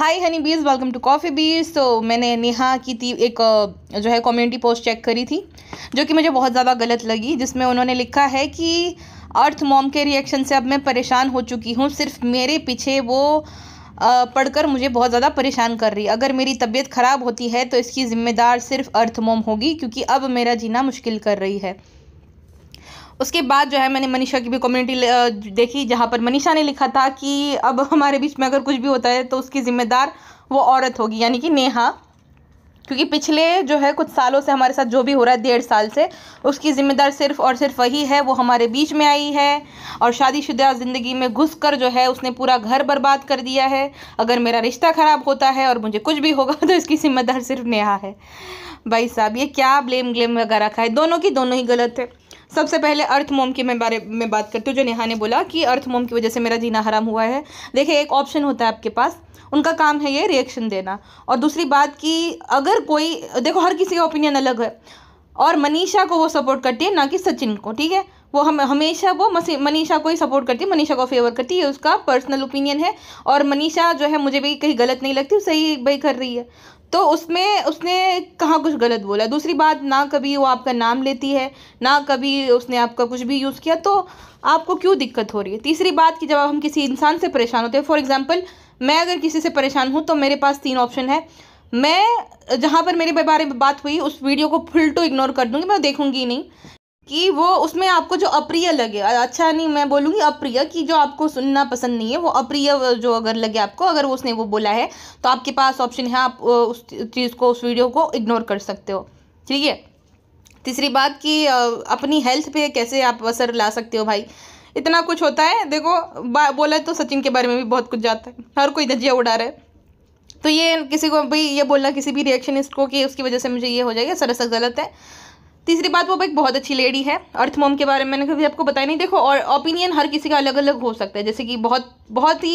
हाय हनी बीज welcome to coffee बीज तो मैंने नेहा की थी एक जो है कम्युनिटी पोस्ट चेक करी थी जो कि मुझे बहुत ज़्यादा गलत लगी जिसमें उन्होंने लिखा है कि अर्थ मॉम के रिएक्शन से अब मैं परेशान हो चुकी हूँ सिर्फ मेरे पीछे वो पढ़कर मुझे बहुत ज़्यादा परेशान कर रही अगर मेरी तबीयत ख़राब होती है तो इसकी ज़िम्मेदार सिर्फ अर्थ मोम होगी क्योंकि अब मेरा जीना मुश्किल कर रही है उसके बाद जो है मैंने मनीषा की भी कम्युनिटी देखी जहाँ पर मनीषा ने लिखा था कि अब हमारे बीच में अगर कुछ भी होता है तो उसकी ज़िम्मेदार वो औरत होगी यानी कि नेहा क्योंकि पिछले जो है कुछ सालों से हमारे साथ जो भी हो रहा है डेढ़ साल से उसकी ज़िम्मेदार सिर्फ और सिर्फ वही है वो हमारे बीच में आई है और शादीशुदा ज़िंदगी में घुस कर जो है उसने पूरा घर बर्बाद कर दिया है अगर मेरा रिश्ता ख़राब होता है और मुझे कुछ भी होगा तो इसकी ज़िम्मेदार सिर्फ नेहा है भाई साहब ये क्या ब्लेम ग्लेम वगैरह का है दोनों की दोनों ही गलत है सबसे पहले अर्थ मोम के मैं बारे में बात करती हूँ जो नेहा ने बोला कि अर्थ मोम की वजह से मेरा जीना हराम हुआ है देखिए एक ऑप्शन होता है आपके पास उनका काम है ये रिएक्शन देना और दूसरी बात कि अगर कोई देखो हर किसी का ओपिनियन अलग है और मनीषा को वो सपोर्ट करती है ना कि सचिन को ठीक है वो हम हमेशा वो मनीषा को ही सपोर्ट करती है मनीषा को फेवर करती है उसका पर्सनल ओपिनियन है और मनीषा जो है मुझे भी कहीं गलत नहीं लगती सही भाई कर रही है तो उसमें उसने कहाँ कुछ गलत बोला दूसरी बात ना कभी वो आपका नाम लेती है ना कभी उसने आपका कुछ भी यूज़ किया तो आपको क्यों दिक्कत हो रही है तीसरी बात कि जब हम किसी इंसान से परेशान होते हैं फॉर एग्ज़ाम्पल मैं अगर किसी से परेशान हूँ तो मेरे पास तीन ऑप्शन है मैं जहाँ पर मेरे बारे में बात हुई उस वीडियो को फुल टू इग्नोर कर दूँगी मैं देखूँगी नहीं कि वो उसमें आपको जो अप्रिय लगे अच्छा नहीं मैं बोलूँगी अप्रिय कि जो आपको सुनना पसंद नहीं है वो अप्रिय जो अगर लगे आपको अगर उसने वो बोला है तो आपके पास ऑप्शन है आप उस चीज़ को उस वीडियो को इग्नोर कर सकते हो ठीक है तीसरी बात कि अपनी हेल्थ पे कैसे आप असर ला सकते हो भाई इतना कुछ होता है देखो बोला तो सचिन के बारे में भी बहुत कुछ जाता है हर कोई धजिया उड़ा रहा है तो ये किसी को भी ये बोलना किसी भी रिएक्शनिस्ट को कि उसकी वजह से मुझे ये हो जाएगा सरसक गलत है तीसरी बात वो एक बहुत अच्छी लेडी है अर्थमोम के बारे में मैंने कभी आपको बताया नहीं देखो और ओपिनियन हर किसी का अलग अलग हो सकता है जैसे कि बहुत बहुत ही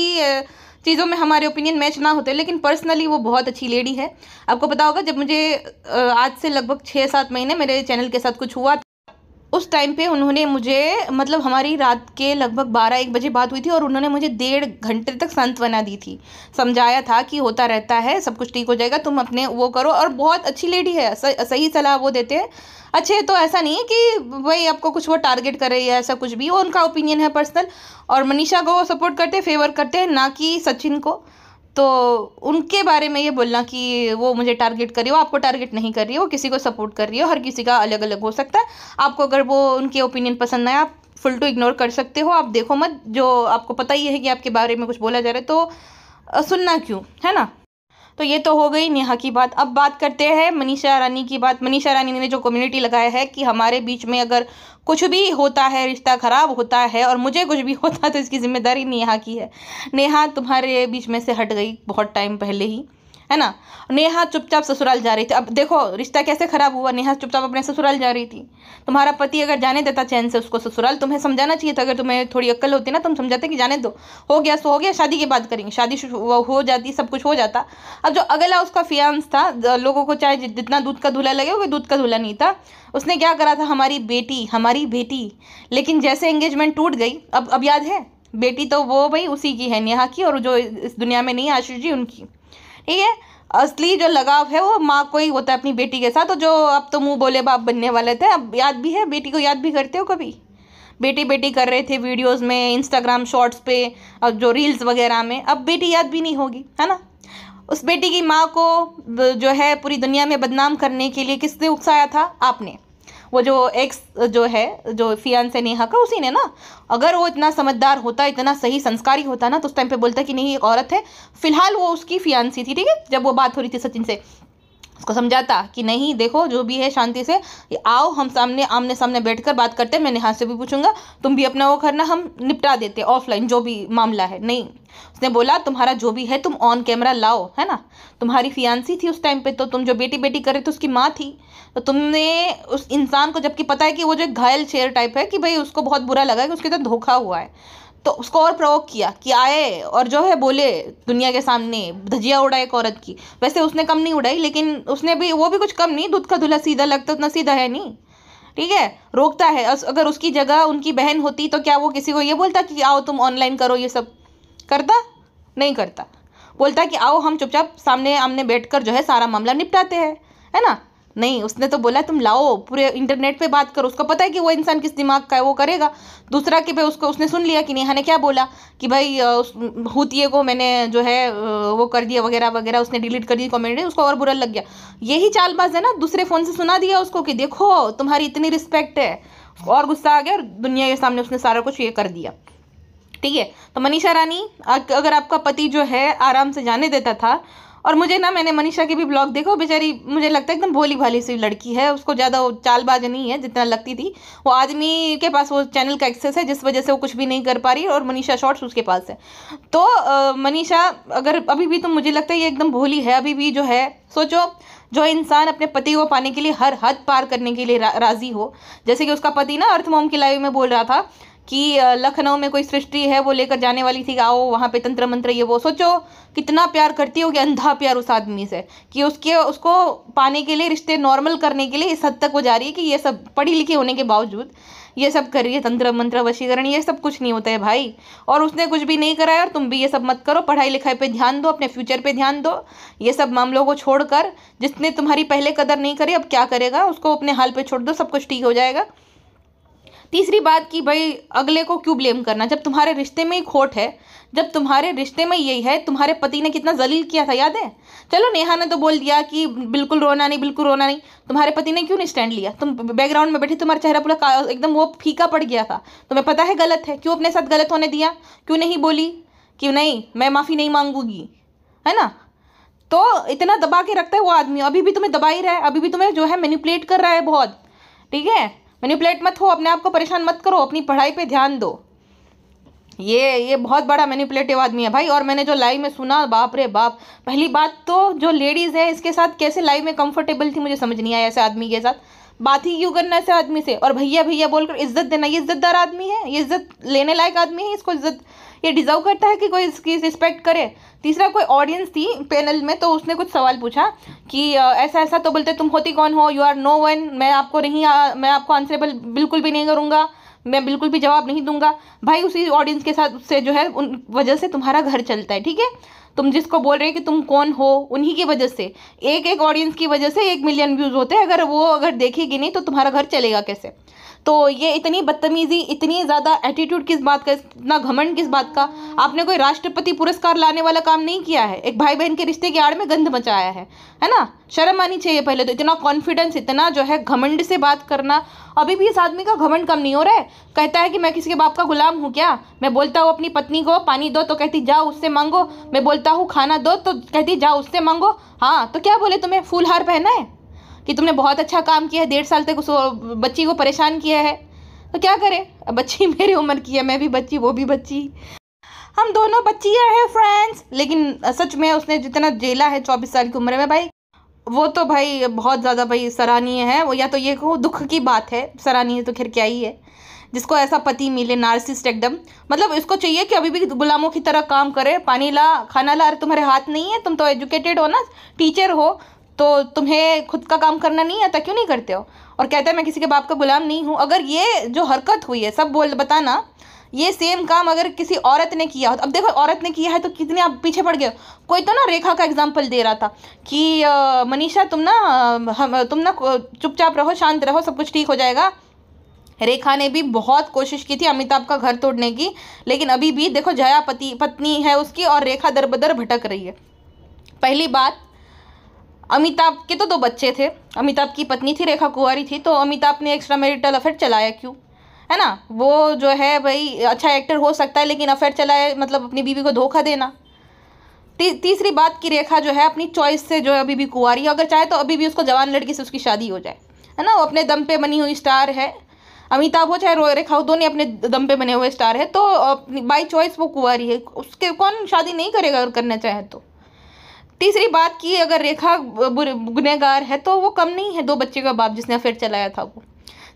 चीज़ों में हमारे ओपिनियन मैच ना होते लेकिन पर्सनली वो बहुत अच्छी लेडी है आपको पता होगा जब मुझे आज से लगभग छः सात महीने मेरे चैनल के साथ कुछ हुआ उस टाइम पे उन्होंने मुझे मतलब हमारी रात के लगभग बारह एक बजे बात हुई थी और उन्होंने मुझे डेढ़ घंटे तक बना दी थी समझाया था कि होता रहता है सब कुछ ठीक हो जाएगा तुम अपने वो करो और बहुत अच्छी लेडी है सही सलाह वो देते हैं अच्छे तो ऐसा नहीं है कि भाई आपको कुछ वो टारगेट कर रही है ऐसा कुछ भी वो उनका ओपिनियन है पर्सनल और मनीषा को सपोर्ट करते फेवर करते हैं ना कि सचिन को तो उनके बारे में ये बोलना कि वो मुझे टारगेट कर रही हो आपको टारगेट नहीं कर रही है वो किसी को सपोर्ट कर रही हो हर किसी का अलग अलग हो सकता है आपको अगर वो उनके ओपिनियन पसंद आए आप फुल टू इग्नोर कर सकते हो आप देखो मत जो आपको पता ही है कि आपके बारे में कुछ बोला जा रहा है तो सुनना क्यों है ना तो ये तो हो गई नेहा की बात अब बात करते हैं मनीषा रानी की बात मनीषा रानी ने जो कम्युनिटी लगाया है कि हमारे बीच में अगर कुछ भी होता है रिश्ता ख़राब होता है और मुझे कुछ भी होता है तो इसकी जिम्मेदारी नेहा की है नेहा तुम्हारे बीच में से हट गई बहुत टाइम पहले ही है ना नेहा चुपचाप ससुराल जा रही थी अब देखो रिश्ता कैसे खराब हुआ नेहा चुपचाप अपने ससुराल जा रही थी तुम्हारा पति अगर जाने देता चैन से उसको ससुराल तुम्हें समझाना चाहिए था अगर तुम्हें थोड़ी अक्ल होती ना तुम समझाते कि जाने दो हो गया सो हो गया शादी के बाद करेंगे शादी हो जाती सब कुछ हो जाता अब जो अगला उसका फियांस था लोगों को चाहे जितना दूध का धुला लगे वो दूध का धुला नहीं था उसने क्या करा था हमारी बेटी हमारी बेटी लेकिन जैसे एंगेजमेंट टूट गई अब अब याद है बेटी तो वो भाई उसी की है नेहा की और जो इस दुनिया में नहीं आशीष जी उनकी ठीक है असली जो लगाव है वो माँ को ही होता है अपनी बेटी के साथ तो जो अब तो मुँह बोले बाप बनने वाले थे अब याद भी है बेटी को याद भी करते हो कभी बेटी बेटी कर रहे थे वीडियोस में इंस्टाग्राम शॉर्ट्स पे और जो रील्स वगैरह में अब बेटी याद भी नहीं होगी है ना उस बेटी की माँ को जो है पूरी दुनिया में बदनाम करने के लिए किसने उकसाया था आपने वो जो एक्स जो है जो फियान से नेहा का उसी ने ना अगर वो इतना समझदार होता इतना सही संस्कारी होता ना तो उस टाइम पे बोलता कि नहीं एक औरत है फिलहाल वो उसकी फियांसी थी ठीक है जब वो बात हो रही थी सचिन से उसको समझाता कि नहीं देखो जो भी है शांति से आओ हम सामने आमने सामने बैठकर बात करते हैं मैं नेहा से भी पूछूंगा तुम भी अपना वो करना हम निपटा देते ऑफलाइन जो भी मामला है नहीं उसने बोला तुम्हारा जो भी है तुम ऑन कैमरा लाओ है ना तुम्हारी फियांसी थी उस टाइम पे तो तुम जो बेटी बेटी कर रहे थे उसकी माँ थी तो तुमने उस इंसान को जबकि पता है कि वो जो घायल शेर टाइप है कि भाई उसको बहुत बुरा लगा कि उसके साथ धोखा हुआ है तो उसको और प्रवोक किया कि आए और जो है बोले दुनिया के सामने धजिया उड़ाए एक औरत की वैसे उसने कम नहीं उड़ाई लेकिन उसने भी वो भी कुछ कम नहीं दूध का दूल्हा सीधा लगता तो उतना सीधा है नहीं ठीक है रोकता है अगर उसकी जगह उनकी बहन होती तो क्या वो किसी को ये बोलता कि आओ तुम ऑनलाइन करो ये सब करता नहीं करता बोलता कि आओ हम चुपचाप सामने आमने बैठ कर जो है सारा मामला निपटाते हैं है ना नहीं उसने तो बोला तुम लाओ पूरे इंटरनेट पे बात करो उसको पता है कि वो इंसान किस दिमाग का है वो करेगा दूसरा कि भाई उसको उसने सुन लिया कि नेहा ने क्या बोला कि भाई हूतिये को मैंने जो है वो कर दिया वगैरह वगैरह उसने डिलीट कर दी कॉमेंट उसको और बुरा लग गया यही चालबाज है ना दूसरे फ़ोन से सुना दिया उसको कि देखो तुम्हारी इतनी रिस्पेक्ट है और गुस्सा आ गया और दुनिया के सामने उसने सारा कुछ ये कर दिया ठीक है तो मनीषा रानी अगर आपका पति जो है आराम से जाने देता था और मुझे ना मैंने मनीषा के भी ब्लॉग देखो बेचारी मुझे लगता है एकदम भोली भाली सी लड़की है उसको ज़्यादा चालबाज नहीं है जितना लगती थी वो आदमी के पास वो चैनल का एक्सेस है जिस वजह से वो कुछ भी नहीं कर पा रही और मनीषा शॉर्ट्स उसके पास है तो मनीषा अगर अभी भी तो मुझे लगता है ये एकदम भोली है अभी भी जो है सोचो जो इंसान अपने पति को पाने के लिए हर हद पार करने के लिए रा, राज़ी हो जैसे कि उसका पति ना अर्थमोम की लाइव में बोल रहा था कि लखनऊ में कोई सृष्टि है वो लेकर जाने वाली थी आओ वहाँ पे तंत्र मंत्र ये वो सोचो कितना प्यार करती होगी अंधा प्यार उस आदमी से कि उसके उसको पाने के लिए रिश्ते नॉर्मल करने के लिए इस हद तक वो जा रही है कि ये सब पढ़ी लिखी होने के बावजूद ये सब कर रही है तंत्र मंत्र वशीकरण ये सब कुछ नहीं होता है भाई और उसने कुछ भी नहीं कराया और तुम भी ये सब मत करो पढ़ाई लिखाई पे ध्यान दो अपने फ्यूचर पे ध्यान दो ये सब मामलों को छोड़कर जिसने तुम्हारी पहले कदर नहीं करी अब क्या करेगा उसको अपने हाल पे छोड़ दो सब कुछ ठीक हो जाएगा तीसरी बात कि भाई अगले को क्यों ब्लेम करना जब तुम्हारे रिश्ते में ही खोट है जब तुम्हारे रिश्ते में यही है तुम्हारे पति ने कितना जलील किया था याद है चलो नेहा ने तो बोल दिया कि बिल्कुल रोना नहीं बिल्कुल रोना नहीं तुम्हारे पति ने क्यों नहीं स्टैंड लिया तुम बैकग्राउंड में बैठे तुम्हारा चेहरा पूरा एकदम वो फीका पड़ गया था तुम्हें पता है गलत है क्यों अपने साथ गलत होने दिया क्यों नहीं बोली कि नहीं मैं माफ़ी नहीं मांगूंगी है ना तो इतना दबा के रखता है वो आदमी अभी भी तुम्हें दबा ही रहा है अभी भी तुम्हें जो है मैनिपुलेट कर रहा है बहुत ठीक है मैन्यूपलेट मत हो अपने आप को परेशान मत करो अपनी पढ़ाई पे ध्यान दो ये ये बहुत बड़ा मैनिपुलेटिव आदमी है भाई और मैंने जो लाइव में सुना बाप रे बाप पहली बात तो जो लेडीज़ है इसके साथ कैसे लाइव में कंफर्टेबल थी मुझे समझ नहीं आया ऐसे आदमी के साथ बात ही क्यों करना ऐसे आदमी से और भैया भैया बोलकर इज्जत देना ये इज्जतदार आदमी है ये इज्जत लेने लायक आदमी है इसको इज्जत ये डिजर्व करता है कि कोई इसकी रिस्पेक्ट करे तीसरा कोई ऑडियंस थी पैनल में तो उसने कुछ सवाल पूछा कि ऐसा ऐसा तो बोलते तुम होती कौन हो यू आर नो वन मैं आपको नहीं मैं आपको आंसरेबल बिल्कुल भी नहीं करूँगा मैं बिल्कुल भी जवाब नहीं दूंगा भाई उसी ऑडियंस के साथ उससे जो है उन वजह से तुम्हारा घर चलता है ठीक है तुम जिसको बोल रहे हैं कि तुम कौन हो उन्हीं की वजह से एक एक ऑडियंस की वजह से एक मिलियन व्यूज़ होते हैं अगर वो अगर देखेगी नहीं तो तुम्हारा घर चलेगा कैसे तो ये इतनी बदतमीज़ी इतनी ज़्यादा एटीट्यूड किस बात का इतना घमंड किस बात का आपने कोई राष्ट्रपति पुरस्कार लाने वाला काम नहीं किया है एक भाई बहन के रिश्ते की आड़ में गंध मचाया है है ना शर्म आनी चाहिए पहले तो इतना कॉन्फिडेंस इतना जो है घमंड से बात करना अभी भी इस आदमी का घमंड कम नहीं हो रहा है कहता है कि मैं किसी के बाप का गुलाम हूँ क्या मैं बोलता हूँ अपनी पत्नी को पानी दो तो कहती जाओ उससे मांगो मैं बोलता हूँ खाना दो तो कहती जाओ उससे मांगो हाँ तो क्या बोले तुम्हें फूल हार पहना है कि तुमने बहुत अच्छा काम किया है डेढ़ साल तक उस बच्ची को परेशान किया है तो क्या करें बच्ची मेरी उम्र की है मैं भी बच्ची वो भी बच्ची हम दोनों बच्चियाँ हैं फ्रेंड्स लेकिन सच में उसने जितना जेला है चौबीस साल की उम्र में भाई वो तो भाई बहुत ज़्यादा भाई सराहनीय है वो या तो ये कहो दुख की बात है सराहनीय तो खैर क्या ही है जिसको ऐसा पति मिले नार्सिस्ट एकदम मतलब इसको चाहिए कि अभी भी गुलामों की तरह काम करे पानी ला खाना ला अरे तुम्हारे हाथ नहीं है तुम तो एजुकेटेड हो ना टीचर हो तो तुम्हें खुद का काम करना नहीं आता क्यों नहीं करते हो और कहते हैं मैं किसी के बाप का गुलाम नहीं हूँ अगर ये जो हरकत हुई है सब बोल बताना ये सेम काम अगर किसी औरत ने किया हो अब देखो औरत ने किया है तो कितने आप पीछे पड़ गए कोई तो ना रेखा का एग्जाम्पल दे रहा था कि मनीषा तुम ना हम तुम ना चुपचाप रहो शांत रहो सब कुछ ठीक हो जाएगा रेखा ने भी बहुत कोशिश की थी अमिताभ का घर तोड़ने की लेकिन अभी भी देखो जया पति पत्नी है उसकी और रेखा दर बदर भटक रही है पहली बात अमिताभ के तो दो बच्चे थे अमिताभ की पत्नी थी रेखा कुंवारी थी तो अमिताभ ने एक्स्ट्रा मैरिटल अफेयर चलाया क्यों है ना वो जो है भाई अच्छा एक्टर हो सकता है लेकिन अफेयर चलाए मतलब अपनी बीवी को धोखा देना ती, तीसरी बात की रेखा जो है अपनी चॉइस से जो है अभी भी कुंवारी है अगर चाहे तो अभी भी उसको जवान लड़की से उसकी शादी हो जाए है ना वो अपने दम पे बनी हुई स्टार है अमिताभ हो चाहे रोय रेखा हो दोनों अपने दम पे बने हुए स्टार है तो बाई चॉइस वो कुंवारी है उसके कौन शादी नहीं करेगा अगर करना चाहे तो तीसरी बात की अगर रेखा गुनहगार है तो वो कम नहीं है दो बच्चे का बाप जिसने अफेयर चलाया था वो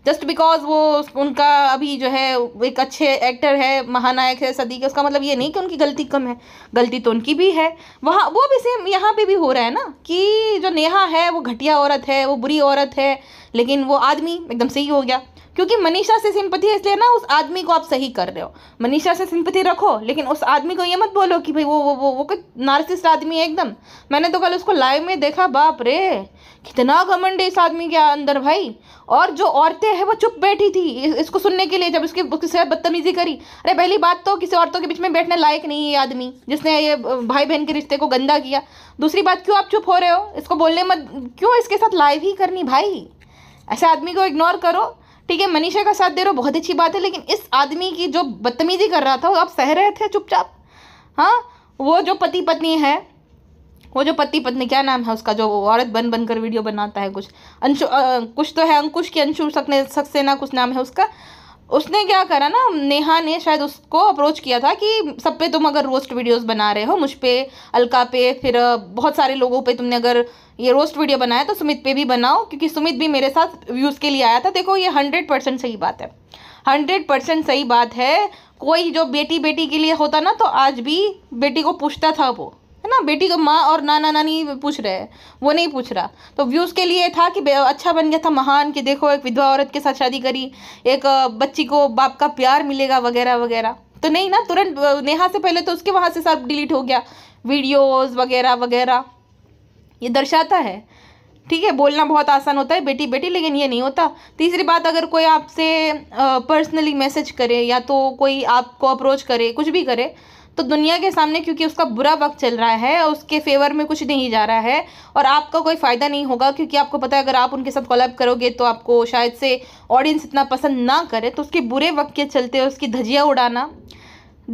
जस्ट बिकॉज वो उनका अभी जो है एक अच्छे एक्टर है महानायक है सदी के उसका मतलब ये नहीं कि उनकी गलती कम है गलती तो उनकी भी है वहाँ वो भी सेम यहाँ पे भी हो रहा है ना कि जो नेहा है वो घटिया औरत है वो बुरी औरत है लेकिन वो आदमी एकदम सही हो गया क्योंकि मनीषा से सिंपथी है इसलिए ना उस आदमी को आप सही कर रहे हो मनीषा से सिंपथी रखो लेकिन उस आदमी को ये मत बोलो कि भाई वो वो वो वो कोई नार्सिस्ट आदमी है एकदम मैंने तो कल उसको लाइव में देखा बाप रे कितना घमंड है इस आदमी के अंदर भाई और जो औरतें हैं वो चुप बैठी थी इसको सुनने के लिए जब उसकी उसकी सेहत बदतमीजी करी अरे पहली बात तो किसी औरतों के बीच में बैठने लायक नहीं है ये आदमी जिसने ये भाई बहन के रिश्ते को गंदा किया दूसरी बात क्यों आप चुप हो रहे हो इसको बोलने मत क्यों इसके साथ लाइव ही करनी भाई ऐसे आदमी को इग्नोर करो ठीक है मनीषा का साथ दे रहे हो बहुत अच्छी बात है लेकिन इस आदमी की जो बदतमीजी कर रहा था वो आप सह रहे थे चुपचाप हाँ वो जो पति पत्नी है वो जो पति पत्नी क्या नाम है उसका जो औरत बन बनकर वीडियो बनाता है कुछ अंशु आ, कुछ तो है अंकुश की अंशु सकने सक्सेना कुछ नाम है उसका उसने क्या करा ना नेहा ने शायद उसको अप्रोच किया था कि सब पे तुम अगर रोस्ट वीडियोस बना रहे हो मुझ पे अलका पे फिर बहुत सारे लोगों पे तुमने अगर ये रोस्ट वीडियो बनाया तो सुमित पे भी बनाओ क्योंकि सुमित भी मेरे साथ व्यूज़ के लिए आया था देखो ये हंड्रेड परसेंट सही बात है हंड्रेड परसेंट सही बात है कोई जो बेटी बेटी के लिए होता ना तो आज भी बेटी को पूछता था वो है ना बेटी का माँ और नाना नानी पूछ रहे हैं वो नहीं पूछ रहा तो व्यूज़ के लिए था कि अच्छा बन गया था महान कि देखो एक विधवा औरत के साथ शादी करी एक बच्ची को बाप का प्यार मिलेगा वगैरह वगैरह तो नहीं ना तुरंत नेहा से पहले तो उसके वहाँ से सब डिलीट हो गया वीडियोज वगैरह वगैरह ये दर्शाता है ठीक है बोलना बहुत आसान होता है बेटी बेटी लेकिन ये नहीं होता तीसरी बात अगर कोई आपसे पर्सनली मैसेज करे या तो कोई आपको अप्रोच करे कुछ भी करे तो दुनिया के सामने क्योंकि उसका बुरा वक्त चल रहा है और उसके फेवर में कुछ नहीं जा रहा है और आपका कोई फ़ायदा नहीं होगा क्योंकि आपको पता है अगर आप उनके साथ कॉलअप करोगे तो आपको शायद से ऑडियंस इतना पसंद ना करे तो उसके बुरे वक्त के चलते उसकी धजिया उड़ाना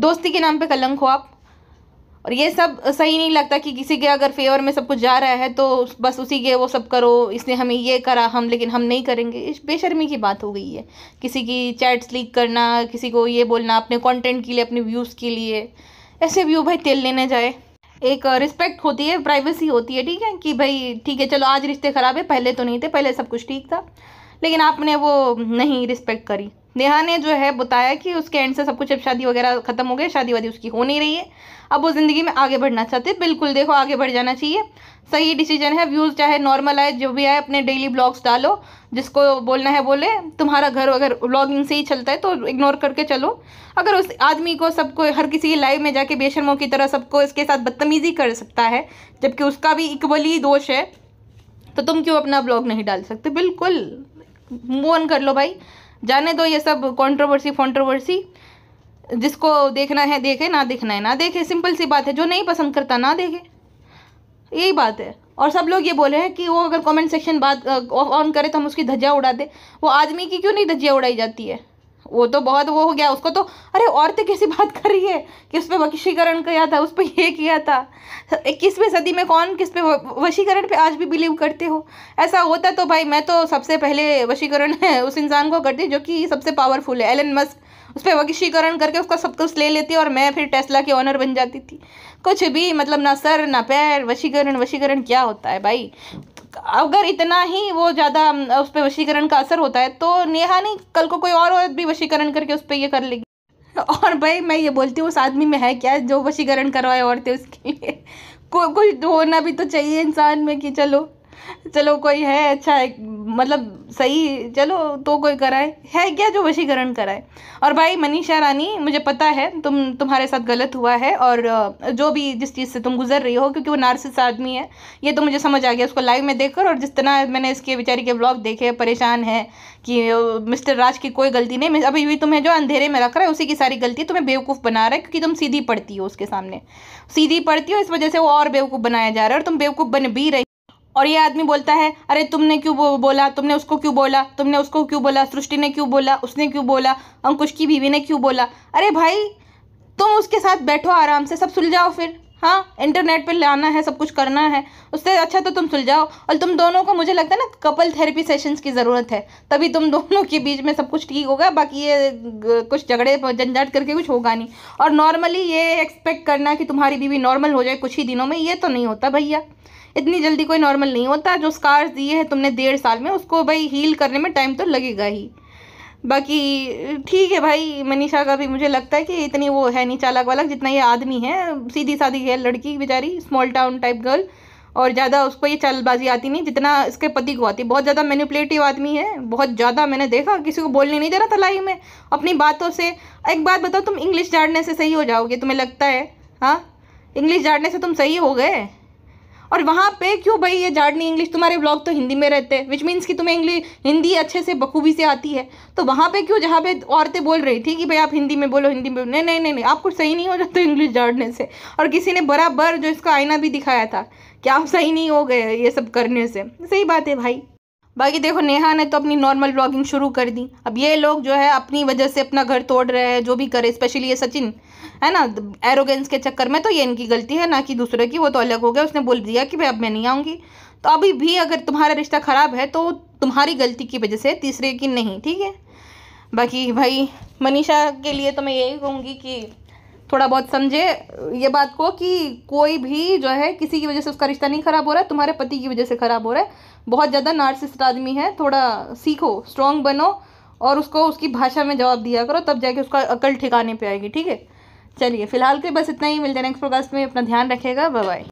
दोस्ती के नाम पर कलंक हो आप और ये सब सही नहीं लगता कि किसी के अगर फेवर में सब कुछ जा रहा है तो बस उसी के वो सब करो इसने हमें ये करा हम लेकिन हम नहीं करेंगे बेशर्मी की बात हो गई है किसी की चैट्स लीक करना किसी को ये बोलना अपने कंटेंट के लिए अपने व्यूज़ के लिए ऐसे भी हो भाई तेल लेने जाए एक रिस्पेक्ट uh, होती है प्राइवेसी होती है ठीक है कि भाई ठीक है चलो आज रिश्ते ख़राब है पहले तो नहीं थे पहले सब कुछ ठीक था लेकिन आपने वो नहीं रिस्पेक्ट करी नेहा ने जो है बताया कि उसके एंड से सब कुछ अब शादी वगैरह खत्म हो गया शादी वादी उसकी हो नहीं रही है अब वो ज़िंदगी में आगे बढ़ना चाहते बिल्कुल देखो आगे बढ़ जाना चाहिए सही डिसीजन है व्यूज़ चाहे नॉर्मल आए जो भी आए अपने डेली ब्लॉग्स डालो जिसको बोलना है बोले तुम्हारा घर अगर ब्लॉगिंग से ही चलता है तो इग्नोर करके चलो अगर उस आदमी को सबको हर किसी की लाइव में जाके बेशर्मों की तरह सबको इसके साथ बदतमीज़ी कर सकता है जबकि उसका भी इक्वली दोष है तो तुम क्यों अपना ब्लॉग नहीं डाल सकते बिल्कुल मूव ऑन कर लो भाई जाने दो ये सब कंट्रोवर्सी फॉन्ट्रोवर्सी जिसको देखना है देखे ना देखना है ना देखे सिंपल सी बात है जो नहीं पसंद करता ना देखे यही बात है और सब लोग ये बोले हैं कि वो अगर कमेंट सेक्शन बात ऑन करे तो हम उसकी धज्जियाँ उड़ा दे वो आदमी की क्यों नहीं धज्जियाँ उड़ाई जाती है वो तो बहुत वो हो गया उसको तो अरे औरतें तो कैसी बात कर रही है कि उस पर वशीकरण किया था उस पर ये किया था इक्कीसवीं सदी में कौन किस पे वशीकरण पे आज भी बिलीव करते हो ऐसा होता तो भाई मैं तो सबसे पहले वशीकरण है उस इंसान को करती जो कि सबसे पावरफुल है एलन मस्क उस पर वशीकरण करके उसका सब कुछ ले लेती और मैं फिर टेस्ला की ऑनर बन जाती थी कुछ भी मतलब ना सर ना पैर वशीकरण वशीकरण क्या होता है भाई अगर इतना ही वो ज़्यादा उस पर वशीकरण का असर होता है तो नेहा नहीं कल को कोई और औरत भी वशीकरण करके उस पर ये कर लेगी और भाई मैं ये बोलती हूँ उस आदमी में है क्या जो वशीकरण करवाए औरतें उसके लिए को कुछ होना भी तो चाहिए इंसान में कि चलो चलो कोई है अच्छा है मतलब सही चलो तो कोई कराए है क्या जो वशीकरण कराए और भाई मनीषा रानी मुझे पता है तुम तुम्हारे साथ गलत हुआ है और जो भी जिस चीज़ से तुम गुजर रही हो क्योंकि वो नार्सिस आदमी है ये तो मुझे समझ आ गया उसको लाइव में देखकर और जिस तरह मैंने इसके बेचारी के ब्लॉग देखे परेशान है कि मिस्टर राज की कोई गलती नहीं अभी भी तुम्हें जो अंधेरे में रख रहा है उसी की सारी गलती तुम्हें बेवकूफ़ बना रहा है क्योंकि तुम सीधी पड़ती हो उसके सामने सीधी पड़ती हो इस वजह से वो और बेवकूफ़ बनाया जा रहा है और तुम बेवकूफ़ बन भी रही और ये आदमी बोलता है अरे तुमने क्यों बो, बोला तुमने उसको क्यों बोला तुमने उसको क्यों बोला सृष्टि ने क्यों बोला उसने क्यों बोला अंकुश की बीवी ने क्यों बोला अरे भाई तुम उसके साथ बैठो आराम से सब सुलझाओ फिर हाँ इंटरनेट पर लाना है सब कुछ करना है उससे अच्छा तो तुम सुलझाओ और तुम दोनों को मुझे लगता है ना कपल थेरेपी सेशंस की ज़रूरत है तभी तुम दोनों के बीच में सब कुछ ठीक होगा बाकी ये कुछ झगड़े झंझट करके कुछ होगा नहीं और नॉर्मली ये एक्सपेक्ट करना कि तुम्हारी बीवी नॉर्मल हो जाए कुछ ही दिनों में ये तो नहीं होता भैया इतनी जल्दी कोई नॉर्मल नहीं होता जो स्कार्स दिए हैं तुमने डेढ़ साल में उसको भाई हील करने में टाइम तो लगेगा ही बाकी ठीक है भाई मनीषा का भी मुझे लगता है कि इतनी वो है नहीं चालक वालक जितना ये आदमी है सीधी साधी है लड़की बेचारी स्मॉल टाउन टाइप गर्ल और ज़्यादा उसको ये चालबाजी आती नहीं जितना इसके पति को आती बहुत ज़्यादा मैनिपुलेटिव आदमी है बहुत ज़्यादा मैंने देखा किसी को बोलने नहीं दे रहा था लाई में अपनी बातों से एक बात बताओ तुम इंग्लिश जानने से सही हो जाओगे तुम्हें लगता है हाँ इंग्लिश जानने से तुम सही हो गए और वहाँ पे क्यों भाई ये जाडनी इंग्लिश तुम्हारे ब्लॉग तो हिंदी में रहते हैं विच मीन्स कि तुम्हें इंग्लिश हिंदी अच्छे से बखूबी से आती है तो वहाँ पे क्यों जहाँ पे औरतें बोल रही थी कि भाई आप हिंदी में बोलो हिंदी में नहीं नहीं नहीं नहीं आपको सही नहीं हो जाते इंग्लिश जाड़ने से और किसी ने बराबर जो इसका आईना भी दिखाया था कि आप सही नहीं हो गए ये सब करने से सही बात है भाई बाकी देखो नेहा ने तो अपनी नॉर्मल ब्लॉगिंग शुरू कर दी अब ये लोग जो है अपनी वजह से अपना घर तोड़ रहे हैं जो भी करे स्पेशली ये सचिन है ना एरोगेंस के चक्कर में तो ये इनकी गलती है ना कि दूसरे की वो तो अलग हो गया उसने बोल दिया कि भाई अब मैं नहीं आऊँगी तो अभी भी अगर तुम्हारा रिश्ता ख़राब है तो तुम्हारी गलती की वजह से तीसरे की नहीं ठीक है बाकी भाई मनीषा के लिए तो मैं यही कहूँगी कि थोड़ा बहुत समझे ये बात को कि कोई भी जो है किसी की वजह से उसका रिश्ता नहीं ख़राब हो रहा है तुम्हारे पति की वजह से ख़राब हो रहा है बहुत ज़्यादा नार्सिस्ट आदमी है थोड़ा सीखो स्ट्रांग बनो और उसको उसकी भाषा में जवाब दिया करो तब जाके उसका अकल ठिकाने पे आएगी ठीक है चलिए फिलहाल के बस इतना ही मिलते हैं नेक्स्ट प्रोकास्ट में अपना ध्यान रखेगा बाय